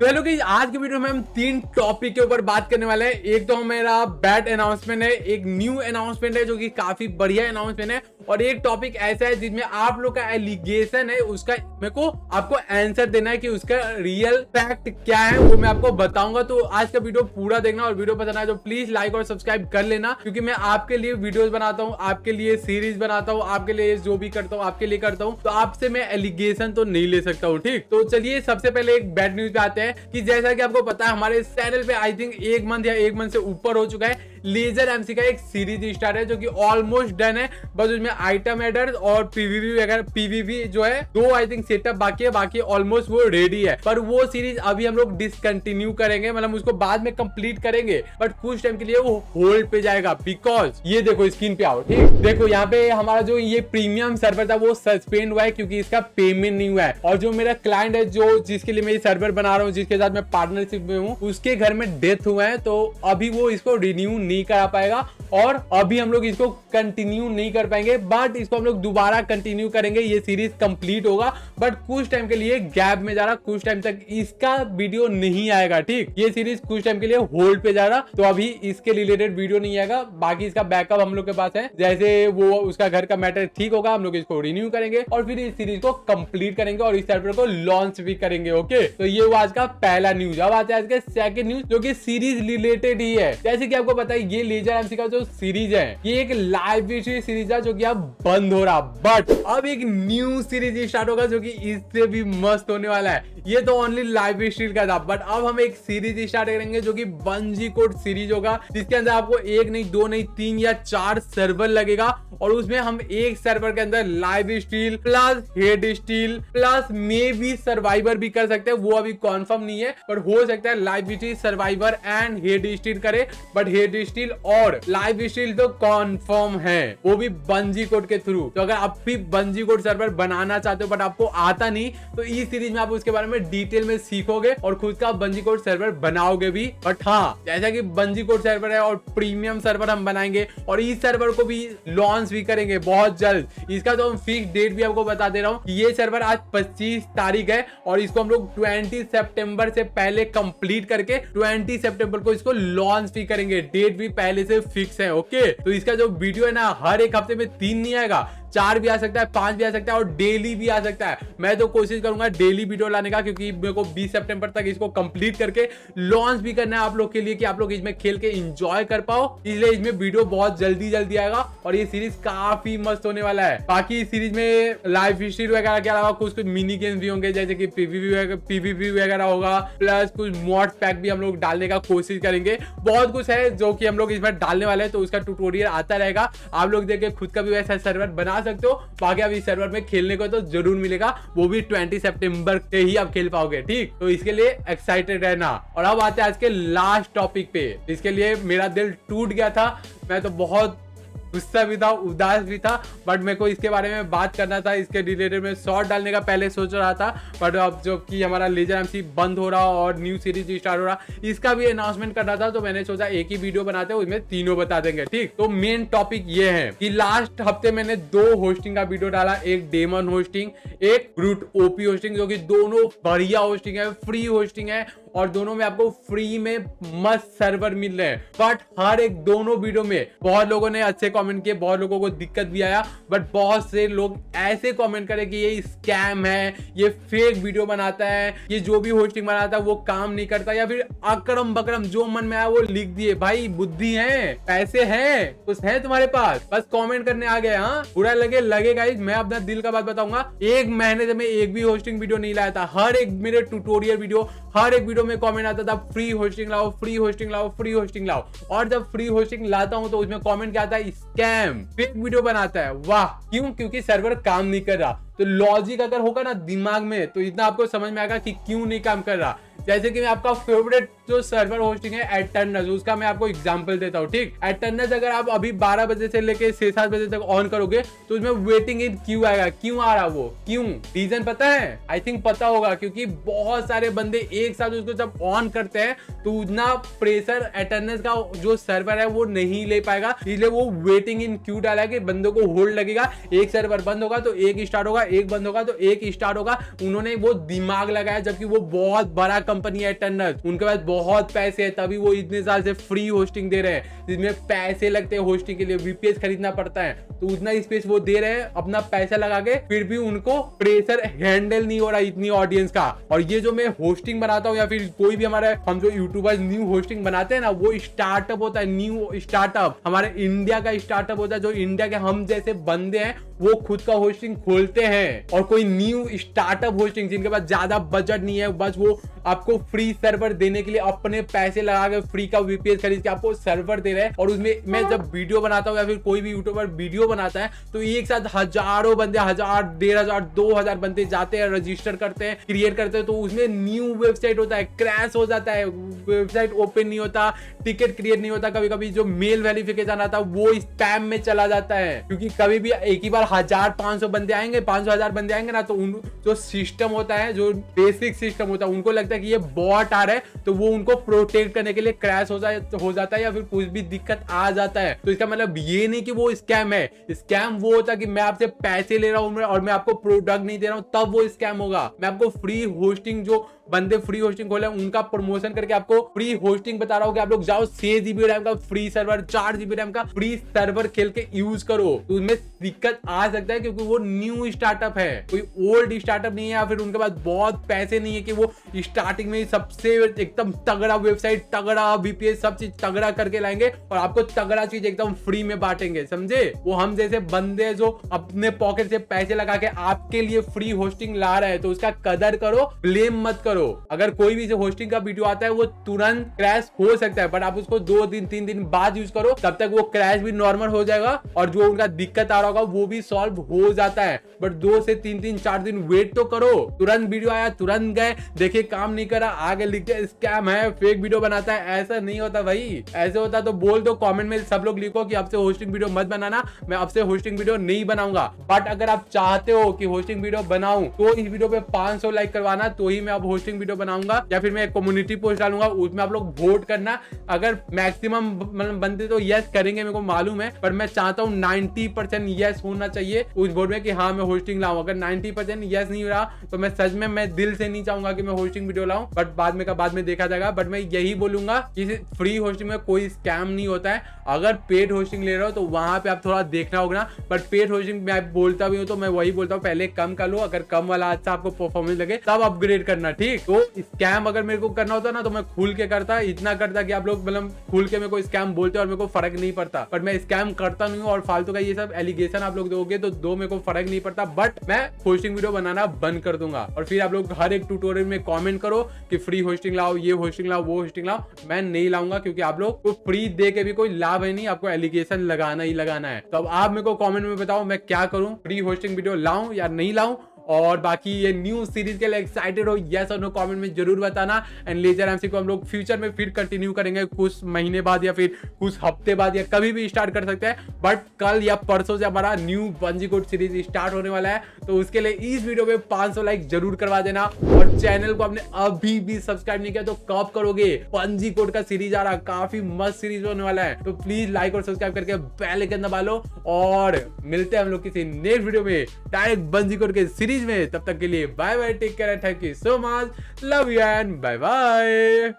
पहले तो की आज के वीडियो में हम तीन टॉपिक के ऊपर बात करने वाले हैं एक तो मेरा बैड अनाउंसमेंट है एक न्यू अनाउंसमेंट है जो कि काफी बढ़िया अनाउंसमेंट है और एक टॉपिक ऐसा है जिसमें आप लोग का एलिगेशन है उसका मेरे को आपको आंसर देना है कि उसका रियल फैक्ट क्या है वो मैं आपको बताऊंगा तो आज का वीडियो पूरा देखना और वीडियो बताना है तो प्लीज लाइक और सब्सक्राइब कर लेना क्योंकि मैं आपके लिए वीडियो बनाता हूँ आपके लिए सीरीज बनाता हूँ आपके लिए जो भी करता हूँ आपके लिए करता हूँ तो आपसे मैं एलिगेशन तो नहीं ले सकता हूँ ठीक तो चलिए सबसे पहले एक बैड न्यूज पे आते हैं है कि जैसा कि आपको पता है हमारे इस चैनल पे आई थिंक एक मंथ या एक मंथ से ऊपर हो चुका है लेजर एमसी का एक सीरीज स्टार्ट है जो कि ऑलमोस्ट डन है बस उसमें आइटम एडर और पीवीवी वगैरह पीवीवी जो है दो आई थिंक सेटअप बाकी है बाकी ऑलमोस्ट वो रेडी है पर वो सीरीज अभी हम लोग डिसकंटिन्यू करेंगे मतलब उसको बाद में कंप्लीट करेंगे बट कुछ टाइम के लिए वो होल्ड पे जाएगा बिकॉज ये देखो स्क्रीन पे आओ ठीक देखो यहाँ पे हमारा जो ये प्रीमियम सर्वर था वो सस्पेंड हुआ है क्योंकि इसका पेमेंट नहीं हुआ है और जो मेरा क्लाइंट है जो जिसके लिए मैं ये सर्वर बना रहा हूँ जिसके साथ मैं पार्टनरशिप में हूँ उसके घर में डेथ हुआ है तो अभी वो इसको रिन्यू नहीं नहीं करा पाएगा और अभी हम लोग इसको कंटिन्यू नहीं कर पाएंगे बट इसको हम लोग दोबारा कंटिन्यू करेंगे ये सीरीज कंप्लीट होगा बट कुछ टाइम के लिए गैप में जा रहा कुछ टाइम तक इसका वीडियो नहीं आएगा ठीक ये सीरीज कुछ टाइम के लिए होल्ड पे जा रहा तो अभी इसके रिलेटेड वीडियो नहीं आएगा बाकी इसका बैकअप हम लोग के पास है जैसे वो उसका घर का मैटर ठीक होगा हम लोग इसको रिन्यू करेंगे और फिर इस सीरीज को कंप्लीट करेंगे और इस सर्वर को लॉन्च भी करेंगे ओके तो ये आज का पहला न्यूज अब आज के सेकंड न्यूज जो की सीरीज रिलेटेड ही है जैसे की आपको पता ये लेजर एमसी का जो सीरीज है ये एक लाइव सीरीज है जो कि अब बंद हो रहा बट अब एक न्यू सीरीज स्टार्ट होगा जो कि इससे भी मस्त होने वाला है ये तो ओनली लाइव स्टील का था बट अब हम एक सीरीज स्टार्ट करेंगे जो की बंजी कोड सीरीज होगा जिसके अंदर आपको एक नहीं दो नहीं तीन या चार सर्वर लगेगा और उसमें हम एक सर्वर के अंदर lifesteal plus head steal plus मे भी सर्वाइवर भी कर सकते हैं वो अभी कॉन्फर्म नहीं है पर हो सकता है lifesteal survival and head steal करे बट हेड स्टील और लाइव स्टील तो कॉन्फर्म है वो भी बंजी कोड के थ्रू तो अगर आप भी बंजी कोड सर्वर बनाना चाहते हो बट आपको आता नहीं तो इस सीरीज में आप उसके बारे में में डिटेल में सीखोगे और खुद का बंजी कोड सर्वर बनाओगे भी बट हाँ जैसा कि बंजी कोड सर्वर है और प्रीमियम सर्वर हम बनाएंगे और इस सर्वर को भी लॉन्च भी करेंगे बहुत जल्द इसका तो हम फिक्स डेट भी आपको बता दे रहा हूँ ये सर्वर आज पच्चीस तारीख है और इसको हम लोग ट्वेंटी सेप्टेम्बर से पहले कंप्लीट करके ट्वेंटी सेप्टेम्बर को इसको लॉन्च भी करेंगे डेट भी पहले से फिक्स है ओके तो इसका जो वीडियो है ना हर एक हफ्ते में तीन नहीं आएगा चार भी आ सकता है पांच भी आ सकता है और डेली भी आ सकता है मैं तो कोशिश करूंगा डेली वीडियो लाने का क्योंकि मेरे को बीस सेप्टेम्बर तक इसको कंप्लीट करके लॉन्च भी करना है आप लोग के लिए कि आप लोग इसमें खेल के इंजॉय कर पाओ इसलिए इसमें वीडियो बहुत जल्दी जल्दी आएगा और ये सीरीज काफी मस्त होने वाला है बाकी इस सीरीज में लाइफ हिस्ट्री वगैरह के अलावा कुछ कुछ मिनी गेम्स भी होंगे जैसे की पीवीपी वगैरह होगा प्लस कुछ मॉड पैक भी हम लोग डालने का कोशिश करेंगे बहुत कुछ है जो की हम लोग इसमें डालने वाले हैं तो उसका ट्यूटोरियल आता रहेगा आप लोग देखे खुद का भी वैसा सर्वर बना सकते हो बाकी अभी सर्वर में खेलने को तो जरूर मिलेगा वो भी ट्वेंटी सेप्टेम्बर से ही आप खेल पाओगे ठीक तो इसके लिए एक्साइटेड रहना और अब आते हैं आज के लास्ट टॉपिक पे इसके लिए मेरा दिल टूट गया था मैं तो बहुत गुस्सा भी था उदास भी था बट मेरे को इसके बारे में बात करना था इसके रिलेटेड में शॉर्ट डालने का पहले सोच रहा था बट अब जो कि हमारा लेजर एम बंद हो रहा और न्यू सीरीज स्टार्ट हो रहा इसका भी अनाउंसमेंट करना था तो मैंने सोचा एक ही वीडियो बनाते उसमें तीनों बता देंगे ठीक तो मेन टॉपिक ये है कि लास्ट हफ्ते मैंने दो होस्टिंग का वीडियो डाला एक डेमन होस्टिंग एक ग्रुट ओपी होस्टिंग जो कि दोनों बढ़िया होस्टिंग है फ्री होस्टिंग है और दोनों में आपको फ्री में मस्त सर्वर मिल रहे हैं बट हर एक दोनों वीडियो में बहुत लोगों ने अच्छे कमेंट किए बहुत लोगों को दिक्कत भी आया बट बहुत से लोग ऐसे कमेंट करे कि ये स्कैम है ये फेक वीडियो बनाता है ये जो भी होस्टिंग बनाता है वो काम नहीं करता या फिर अक्रम बकरम जो मन में आया वो लिख दिए भाई बुद्धि है पैसे है कुछ है तुम्हारे पास बस कॉमेंट करने आ गए हाँ? बुरा लगे लगेगा मैं अपना दिल का बात बताऊंगा एक महीने से मैं एक भी होस्टिंग वीडियो नहीं लाया था हर एक मेरे ट्यूटोरियल वीडियो हर एक वीडियो वीडियो में कॉमेंट आता था फ्री होस्टिंग लाओ फ्री होस्टिंग लाओ फ्री होस्टिंग लाओ और जब फ्री होस्टिंग लाता हूँ तो उसमें कॉमेंट क्या आता है स्कैम फेक वीडियो बनाता है वाह क्यों क्योंकि सर्वर काम नहीं कर रहा तो लॉजिक अगर होगा ना दिमाग में तो इतना आपको समझ में आएगा कि क्यों नहीं काम कर रहा जैसे कि मैं आपका फेवरेट जो सर्वर होस्टिंग है एटर्नस उसका मैं आपको एग्जांपल देता हूँ ठीक एटर्नस अगर आप अभी 12 बजे से लेके छह सात बजे तक ऑन करोगे तो उसमें वेटिंग इन क्यू आएगा क्यों आ रहा वो क्यों रीजन पता है आई थिंक पता होगा क्योंकि बहुत सारे बंदे एक साथ उसको जब ऑन करते हैं तो उतना प्रेशर एटर्नस का जो सर्वर है वो नहीं ले पाएगा इसलिए वो वेटिंग इन क्यू डाला कि बंदों को होल्ड लगेगा एक सर्वर बंद होगा तो एक स्टार्ट होगा होगा एक बंद होगा तो एक स्टार्ट होगा उन्होंने वो दिमाग लगाया जबकि वो बहुत बड़ा कंपनी है टनर उनके पास बहुत पैसे है तभी वो इतने साल से फ्री होस्टिंग दे रहे हैं जिसमें पैसे लगते हैं होस्टिंग के लिए वीपीएस खरीदना पड़ता है तो उतना स्पेस वो दे रहे हैं अपना पैसा लगा के फिर भी उनको प्रेशर हैंडल नहीं हो रहा इतनी ऑडियंस का और ये जो मैं होस्टिंग बनाता हूँ या फिर कोई भी हमारे हम जो यूट्यूबर न्यू होस्टिंग बनाते हैं ना वो स्टार्टअप होता है न्यू स्टार्टअप हमारे इंडिया का स्टार्टअप होता है जो इंडिया के हम जैसे बंदे हैं वो खुद का होस्टिंग खोलते हैं हैं और कोई न्यू स्टार्टअप होस्टिंग जिनके पास ज्यादा बजट नहीं है बस वो आपको फ्री सर्वर देने के लिए अपने पैसे लगा के फ्री का वीपीएस खरीद के आपको सर्वर दे रहे हैं और उसमें मैं हाँ। जब वीडियो बनाता हूँ या फिर कोई भी यूट्यूबर वीडियो बनाता है तो एक साथ हजारों बंदे हजार डेढ़ हजार दो हजार बंदे जाते हैं रजिस्टर करते हैं क्रिएट करते हैं तो उसमें न्यू वेबसाइट होता है क्रैश हो जाता है वेबसाइट ओपन नहीं होता टिकट क्रिएट नहीं होता कभी कभी जो मेल वेरिफिकेशन आता है वो स्पैम में चला जाता है क्योंकि कभी भी एक ही बार हजार पांच सौ बंदे आएंगे पांच सौ हजार बंदे आएंगे ना तो उन जो सिस्टम होता है जो बेसिक सिस्टम होता है उनको लगता है कि ये बॉट आ रहा है तो वो उनको प्रोटेक्ट करने के लिए क्रैश हो, जा, हो जाता है या फिर कुछ भी दिक्कत आ जाता है तो इसका मतलब ये नहीं कि वो स्कैम है स्कैम वो होता कि मैं आपसे पैसे ले रहा हूँ और मैं आपको प्रोडक्ट नहीं दे रहा हूँ तब वो स्कैम होगा मैं आपको फ्री होस्टिंग जो बंदे फ्री होस्टिंग खोले उनका प्रमोशन करके आपको फ्री होस्टिंग बता रहा हूँ आप लोग जाओ छह जीबी रैम का फ्री सर्वर चार जीबी रैम का फ्री सर्वर खेल के यूज करो उसमें तो दिक्कत आ सकता है क्योंकि वो न्यू स्टार्टअप है कोई ओल्ड स्टार्टअप नहीं है या फिर उनके पास बहुत पैसे नहीं है कि वो स्टार्टिंग में सबसे एकदम तगड़ा वेबसाइट तगड़ा बीपीएस सब चीज तगड़ा करके लाएंगे और आपको तगड़ा चीज एकदम फ्री में बांटेंगे समझे वो हम जैसे बंदे जो अपने पॉकेट से पैसे लगा के आपके लिए फ्री होस्टिंग ला रहे हैं तो उसका कदर करो ब्लेम मत करो करो अगर कोई भी जो होस्टिंग का वीडियो आता है वो तुरंत क्रैश हो सकता है बट आप उसको दो दिन तीन दिन बाद यूज करो तब तक वो क्रैश भी नॉर्मल हो जाएगा और जो उनका दिक्कत आ रहा होगा वो भी सॉल्व हो जाता है बट दो से तीन दिन चार दिन वेट तो करो तुरंत वीडियो आया तुरंत गए देखे काम नहीं करा आगे लिख लिखते स्कैम है फेक वीडियो बनाता है ऐसा नहीं होता भाई ऐसे होता तो बोल दो कॉमेंट में सब लोग लिखो की आपसे होस्टिंग वीडियो मत बनाना मैं आपसे होस्टिंग वीडियो नहीं बनाऊंगा बट अगर आप चाहते हो कि होस्टिंग वीडियो बनाऊ तो इस वीडियो पे पांच लाइक करवाना तो ही मैं आप होस्टिंग पोस्टिंग वीडियो बनाऊंगा या फिर मैं एक कम्युनिटी पोस्ट डालूंगा उसमें आप लोग वोट करना अगर मैक्सिमम मतलब बनते तो यस करेंगे मेरे को मालूम है पर मैं चाहता हूँ नाइन्टी परसेंट यस होना चाहिए उस बोर्ड में कि हाँ मैं होस्टिंग लाऊ अगर नाइन्टी परसेंट यस नहीं रहा तो मैं सच में मैं दिल से नहीं चाहूंगा कि मैं होस्टिंग वीडियो लाऊ बट बाद में का बाद में देखा जाएगा बट मैं यही बोलूंगा कि फ्री होस्टिंग में कोई स्कैम नहीं होता है अगर पेड होस्टिंग ले रहे हो तो वहां पे आप थोड़ा देखना होगा बट पेड होस्टिंग मैं बोलता भी हूँ तो मैं वही बोलता हूँ पहले कम कर लो अगर कम वाला अच्छा आपको परफॉर्मेंस लगे तब अपग्रेड करना ठीक ठीक तो स्कैम अगर मेरे को करना होता ना तो मैं खुल के करता इतना करता कि आप लोग मतलब खुल के मेरे को स्कैम बोलते और मेरे को फर्क नहीं पड़ता बट मैं स्कैम करता नहीं हूँ और फालतू का ये सब एलिगेशन आप लोग दोगे तो दो मेरे को फर्क नहीं पड़ता बट मैं होस्टिंग वीडियो बनाना बंद कर दूंगा और फिर आप लोग हर एक ट्यूटोरियल में कॉमेंट करो कि फ्री होस्टिंग लाओ ये होस्टिंग लाओ वो होस्टिंग लाओ मैं नहीं लाऊंगा क्योंकि आप लोग को फ्री दे के भी कोई लाभ है नहीं आपको एलिगेशन लगाना ही लगाना है तो अब आप मेरे को कॉमेंट में बताओ मैं क्या करूँ फ्री होस्टिंग वीडियो लाऊं या नहीं लाऊं और बाकी ये न्यू सीरीज के लिए एक्साइटेड हो यस और नो कमेंट में जरूर बताना एंड लेजर एमसी को हम लोग फ्यूचर में फिर कंटिन्यू करेंगे कुछ महीने बाद या फिर कुछ हफ्ते बाद या कभी भी स्टार्ट कर सकते हैं बट कल या परसों से हमारा new BungeeCord series start होने वाला है तो उसके लिए इस वीडियो में पांच लाइक जरूर करवा देना और चैनल को आपने अभी भी सब्सक्राइब नहीं किया तो कब करोगे पंजी कोड का सीरीज आ रहा काफी मस्त सीरीज होने वाला है तो प्लीज लाइक और सब्सक्राइब करके बेल आइकन दबा लो और मिलते हैं हम लोग किसी नेक्स्ट वीडियो में डायरेक्ट बंजी कोड के सीरीज सीरीज में तब तक के लिए bye bye take care thank you so much love you and bye bye